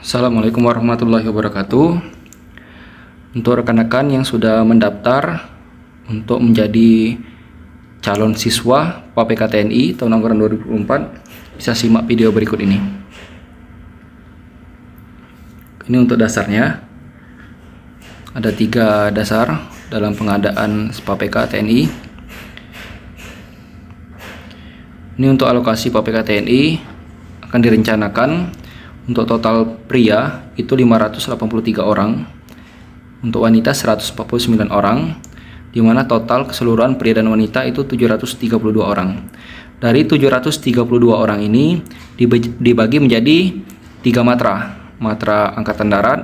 Assalamualaikum warahmatullahi wabarakatuh. Untuk rekan-rekan yang sudah mendaftar untuk menjadi calon siswa PAPK TNI tahun anggaran 2024, bisa simak video berikut ini. Ini untuk dasarnya. Ada tiga dasar dalam pengadaan PAPK TNI. Ini untuk alokasi PAPK TNI akan direncanakan untuk total pria itu 583 orang. Untuk wanita 149 orang, di mana total keseluruhan pria dan wanita itu 732 orang. Dari 732 orang ini dibagi menjadi tiga matra, matra angkatan darat,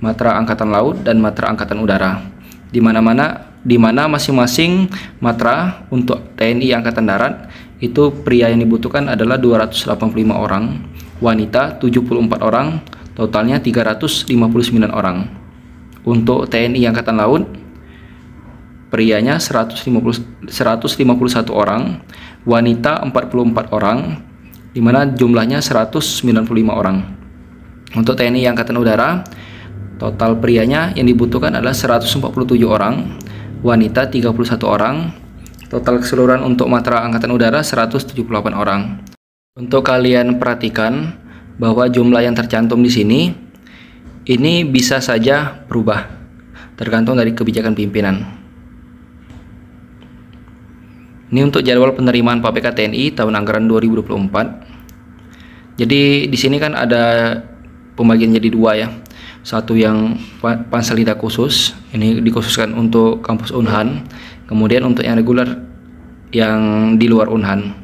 matra angkatan laut, dan matra angkatan udara. Di mana-mana di mana masing-masing matra untuk TNI angkatan darat itu pria yang dibutuhkan adalah 285 orang, wanita 74 orang, totalnya 359 orang. Untuk TNI Angkatan Laut, prianya 150, 151 orang, wanita 44 orang, di mana jumlahnya 195 orang. Untuk TNI Angkatan Udara, total prianya yang dibutuhkan adalah 147 orang, wanita 31 orang, total keseluruhan untuk matra angkatan udara 178 orang. Untuk kalian perhatikan bahwa jumlah yang tercantum di sini ini bisa saja berubah tergantung dari kebijakan pimpinan. Ini untuk jadwal penerimaan PPK TNI tahun anggaran 2024. Jadi di sini kan ada pembagian jadi dua ya. Satu yang panselida khusus, ini dikhususkan untuk kampus Unhan. Kemudian untuk yang reguler yang di luar Unhan.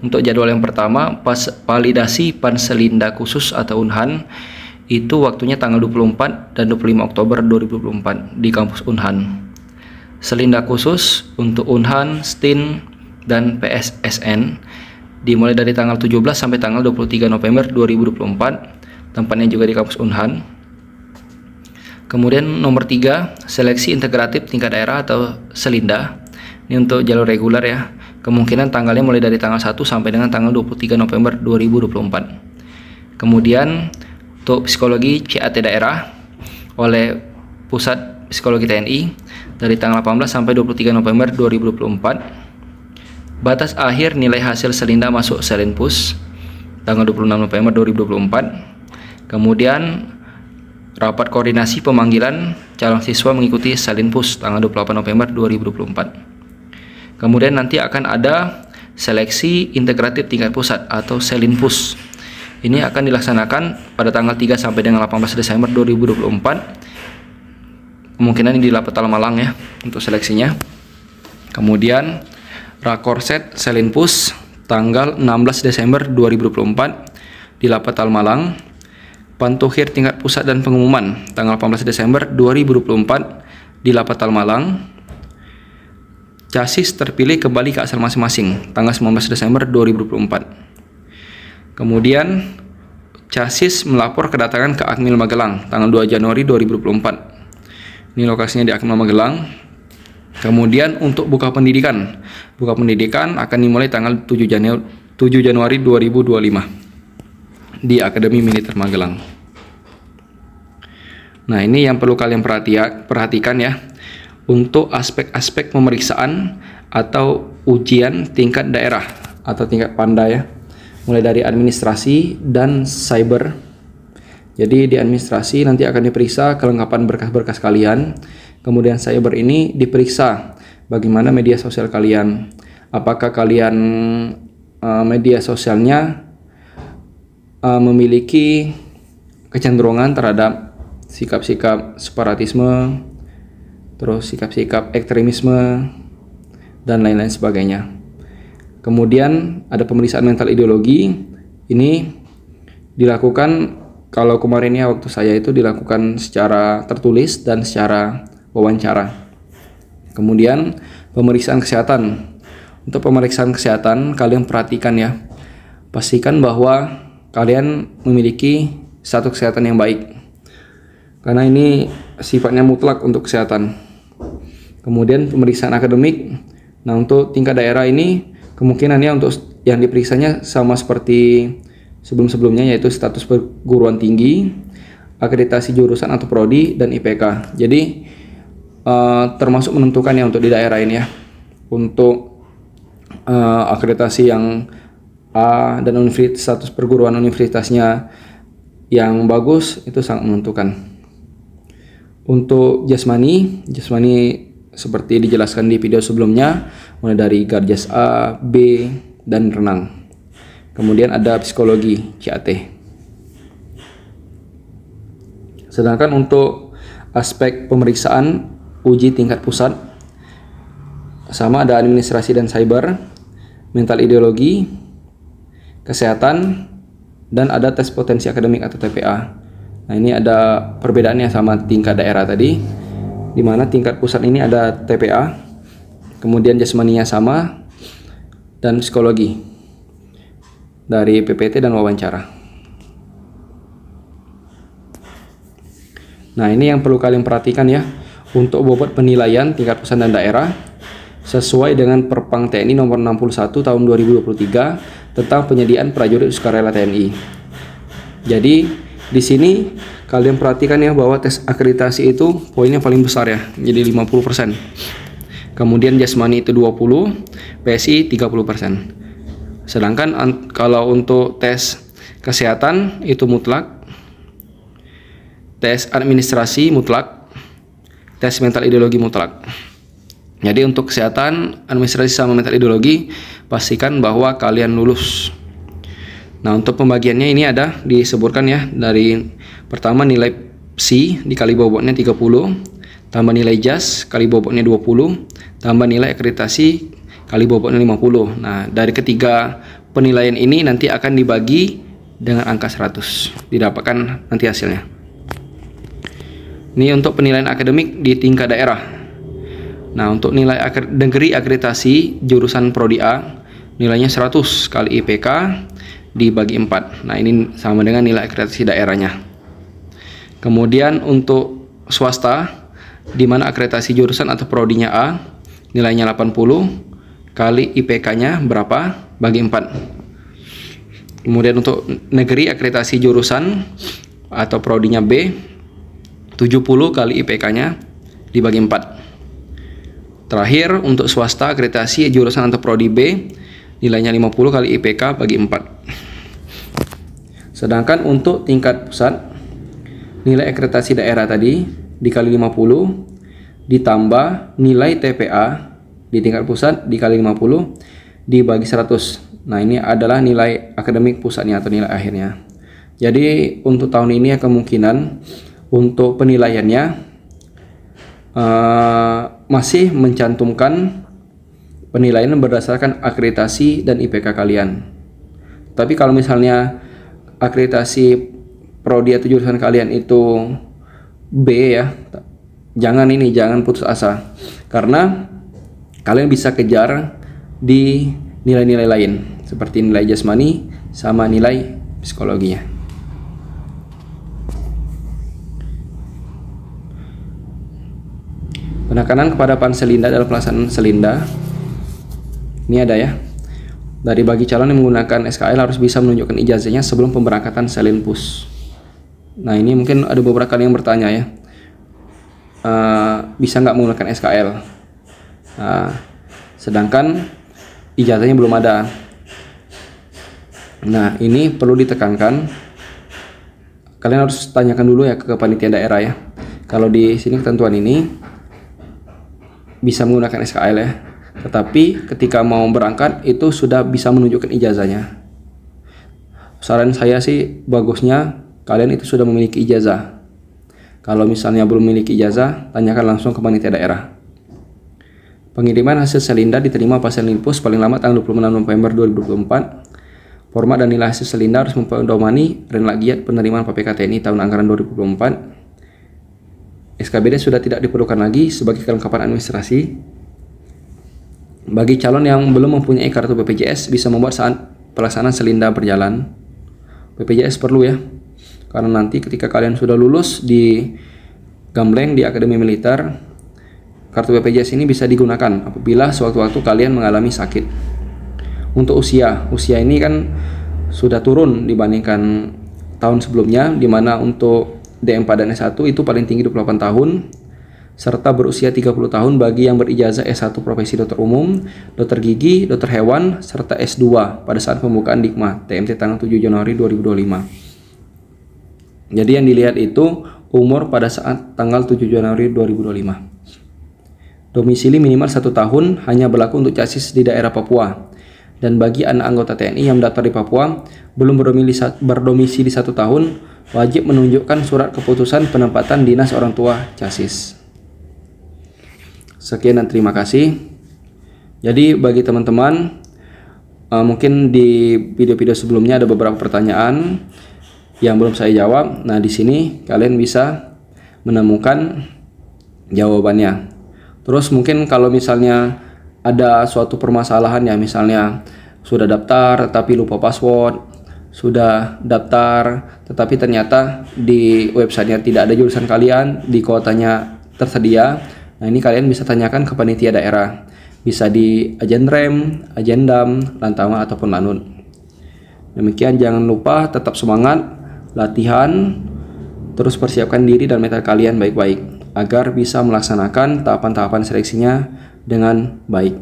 Untuk jadwal yang pertama, pas validasi panselinda khusus atau Unhan itu waktunya tanggal 24 dan 25 Oktober 2024 di kampus Unhan. Selinda khusus untuk Unhan, STIN, dan PSSN dimulai dari tanggal 17 sampai tanggal 23 November 2024, tempatnya juga di kampus Unhan. Kemudian nomor 3, seleksi integratif tingkat daerah atau Selinda. Ini untuk jalur reguler ya Kemungkinan tanggalnya mulai dari tanggal 1 sampai dengan tanggal 23 November 2024. Kemudian untuk psikologi CAT daerah oleh Pusat Psikologi TNI dari tanggal 18 sampai 23 November 2024. Batas akhir nilai hasil selinda masuk Selinpus tanggal 26 November 2024. Kemudian rapat koordinasi pemanggilan calon siswa mengikuti Selinpus tanggal 28 November 2024. Kemudian nanti akan ada seleksi integratif tingkat pusat atau Selinpus. Ini akan dilaksanakan pada tanggal 3 sampai dengan 18 Desember 2024. Kemungkinan ini di Lapetal Malang ya untuk seleksinya. Kemudian rakor set Selinpus tanggal 16 Desember 2024 di Lapetal Malang. Pantuhir tingkat pusat dan pengumuman tanggal 18 Desember 2024 di Lapetal Malang Chasis terpilih kembali ke asal masing-masing tanggal 19 Desember 2024. Kemudian chasis melapor kedatangan ke Akmil Magelang tanggal 2 Januari 2024. Ini lokasinya di Akmil Magelang. Kemudian untuk buka pendidikan. Buka pendidikan akan dimulai tanggal 7 Januari 7 Januari 2025 di Akademi Militer Magelang. Nah, ini yang perlu kalian perhatikan ya untuk aspek-aspek pemeriksaan atau ujian tingkat daerah atau tingkat panda ya mulai dari administrasi dan cyber jadi di administrasi nanti akan diperiksa kelengkapan berkas-berkas kalian kemudian cyber ini diperiksa bagaimana media sosial kalian apakah kalian uh, media sosialnya uh, memiliki kecenderungan terhadap sikap-sikap separatisme terus sikap-sikap ekstremisme, dan lain-lain sebagainya. Kemudian ada pemeriksaan mental ideologi, ini dilakukan kalau kemarinnya waktu saya itu dilakukan secara tertulis dan secara wawancara. Kemudian pemeriksaan kesehatan. Untuk pemeriksaan kesehatan kalian perhatikan ya. Pastikan bahwa kalian memiliki satu kesehatan yang baik. Karena ini sifatnya mutlak untuk kesehatan. Kemudian pemeriksaan akademik. Nah, untuk tingkat daerah ini kemungkinannya untuk yang diperiksanya sama seperti sebelum-sebelumnya yaitu status perguruan tinggi, akreditasi jurusan atau prodi dan IPK. Jadi uh, termasuk menentukan ya untuk di daerah ini ya. Untuk uh, akreditasi yang A dan universitas status perguruan universitasnya yang bagus itu sangat menentukan. Untuk jasmani, jasmani seperti dijelaskan di video sebelumnya mulai dari garjas A, B, dan renang. Kemudian ada psikologi CAT. Sedangkan untuk aspek pemeriksaan uji tingkat pusat sama ada administrasi dan cyber, mental ideologi, kesehatan, dan ada tes potensi akademik atau TPA. Nah, ini ada perbedaannya sama tingkat daerah tadi di mana tingkat pusat ini ada TPA, kemudian jasmania sama, dan psikologi dari PPT dan wawancara. Nah ini yang perlu kalian perhatikan ya untuk bobot penilaian tingkat pusat dan daerah sesuai dengan Perpang TNI nomor 61 tahun 2023 tentang penyediaan prajurit sukarela TNI. Jadi di sini kalian perhatikan ya bahwa tes akreditasi itu poinnya paling besar ya jadi 50% kemudian jasmani itu 20 PSI 30% sedangkan kalau untuk tes kesehatan itu mutlak tes administrasi mutlak tes mental ideologi mutlak jadi untuk kesehatan administrasi sama mental ideologi pastikan bahwa kalian lulus Nah, untuk pembagiannya ini ada disebutkan ya dari pertama nilai C dikali bobotnya 30, tambah nilai jas kali bobotnya 20, tambah nilai akreditasi kali bobotnya 50. Nah, dari ketiga penilaian ini nanti akan dibagi dengan angka 100. Didapatkan nanti hasilnya. Ini untuk penilaian akademik di tingkat daerah. Nah, untuk nilai ak negeri akreditasi jurusan prodi A nilainya 100 kali IPK dibagi 4 nah ini sama dengan nilai akreditasi daerahnya kemudian untuk swasta di mana akreditasi jurusan atau prodinya A nilainya 80 kali IPK-nya berapa bagi 4 kemudian untuk negeri akreditasi jurusan atau prodinya B 70 kali IPK-nya dibagi 4 terakhir untuk swasta akreditasi jurusan atau prodi B nilainya 50 kali IPK bagi 4 Sedangkan untuk tingkat pusat, nilai akreditasi daerah tadi dikali 50 ditambah nilai TPA di tingkat pusat dikali 50 dibagi 100. Nah, ini adalah nilai akademik pusatnya atau nilai akhirnya. Jadi, untuk tahun ini kemungkinan untuk penilaiannya uh, masih mencantumkan penilaian berdasarkan akreditasi dan IPK kalian. Tapi kalau misalnya akreditasi prodi atau jurusan kalian itu B ya, jangan ini, jangan putus asa. Karena kalian bisa kejar di nilai-nilai lain seperti nilai jasmani sama nilai psikologinya. Penekanan kepada panselinda dalam pelaksanaan selinda. Ini ada ya. Dari bagi calon yang menggunakan SKL harus bisa menunjukkan ijazahnya sebelum pemberangkatan Selinpus. Nah ini mungkin ada beberapa kali yang bertanya ya, uh, bisa nggak menggunakan SKL? Uh, eh, sedangkan ijazahnya belum ada. Nah ini perlu ditekankan, kalian harus tanyakan dulu ya ke panitia daerah ya. Kalau di sini ketentuan ini bisa menggunakan SKL ya, tetapi ketika mau berangkat itu sudah bisa menunjukkan ijazahnya. Saran saya sih bagusnya kalian itu sudah memiliki ijazah. Kalau misalnya belum memiliki ijazah, tanyakan langsung ke panitia daerah. Pengiriman hasil selinda diterima pasien limpus paling lama tanggal 26 November 2024. Format dan nilai hasil selinda harus mempedomani giat penerimaan PPK TNI tahun anggaran 2024. SKBD sudah tidak diperlukan lagi sebagai kelengkapan administrasi bagi calon yang belum mempunyai kartu BPJS bisa membuat saat pelaksanaan selinda berjalan. BPJS perlu ya. Karena nanti ketika kalian sudah lulus di Gambleng di Akademi Militer, kartu BPJS ini bisa digunakan apabila sewaktu-waktu kalian mengalami sakit. Untuk usia, usia ini kan sudah turun dibandingkan tahun sebelumnya di mana untuk DM pada S1 itu paling tinggi 28 tahun serta berusia 30 tahun bagi yang berijazah S1 profesi dokter umum, dokter gigi, dokter hewan, serta S2 pada saat pembukaan Dikma TMT tanggal 7 Januari 2025. Jadi yang dilihat itu umur pada saat tanggal 7 Januari 2025. Domisili minimal 1 tahun hanya berlaku untuk casis di daerah Papua. Dan bagi anak anggota TNI yang mendaftar di Papua, belum berdomisili satu tahun, wajib menunjukkan surat keputusan penempatan dinas orang tua casis. Sekian dan terima kasih. Jadi bagi teman-teman uh, mungkin di video-video sebelumnya ada beberapa pertanyaan yang belum saya jawab. Nah, di sini kalian bisa menemukan jawabannya. Terus mungkin kalau misalnya ada suatu permasalahan ya misalnya sudah daftar tapi lupa password, sudah daftar tetapi ternyata di websitenya tidak ada jurusan kalian, di kuotanya tersedia Nah ini kalian bisa tanyakan ke panitia daerah, bisa di agen rem, dam lantawa ataupun lanun. Demikian jangan lupa tetap semangat, latihan, terus persiapkan diri dan mental kalian baik-baik agar bisa melaksanakan tahapan-tahapan seleksinya dengan baik.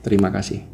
Terima kasih.